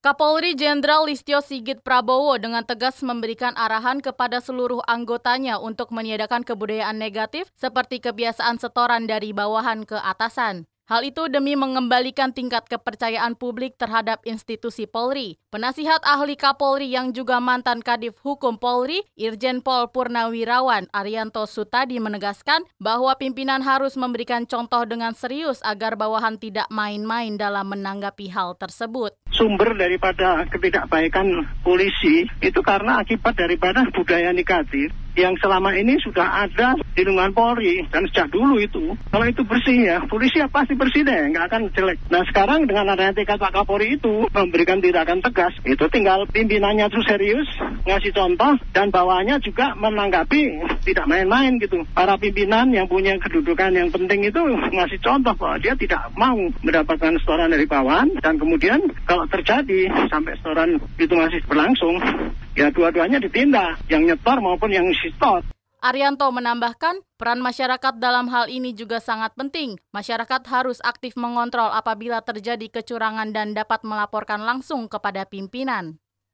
Kapolri Jenderal Listio Sigit Prabowo dengan tegas memberikan arahan kepada seluruh anggotanya untuk meniadakan kebudayaan negatif seperti kebiasaan setoran dari bawahan ke atasan. Hal itu demi mengembalikan tingkat kepercayaan publik terhadap institusi Polri. Penasihat ahli Kapolri yang juga mantan Kadif Hukum Polri, Irjen Pol Purnawirawan Arianto Sutadi menegaskan bahwa pimpinan harus memberikan contoh dengan serius agar bawahan tidak main-main dalam menanggapi hal tersebut. Sumber daripada ketidakbaikan polisi itu karena akibat daripada budaya negatif yang selama ini sudah ada di lingkungan Polri dan sejak dulu itu kalau itu bersih ya polisi ya pasti bersih deh nggak akan jelek nah sekarang dengan adanya tingkat Pak Kapolri itu memberikan tindakan tegas itu tinggal pimpinannya tuh serius ngasih contoh dan bawahnya juga menanggapi tidak main-main gitu para pimpinan yang punya kedudukan yang penting itu ngasih contoh bahwa dia tidak mau mendapatkan setoran dari bawahan dan kemudian kalau terjadi sampai setoran itu masih berlangsung ya dua-duanya ditindak, yang nyetor maupun yang sitot. Arianto menambahkan, peran masyarakat dalam hal ini juga sangat penting. Masyarakat harus aktif mengontrol apabila terjadi kecurangan dan dapat melaporkan langsung kepada pimpinan.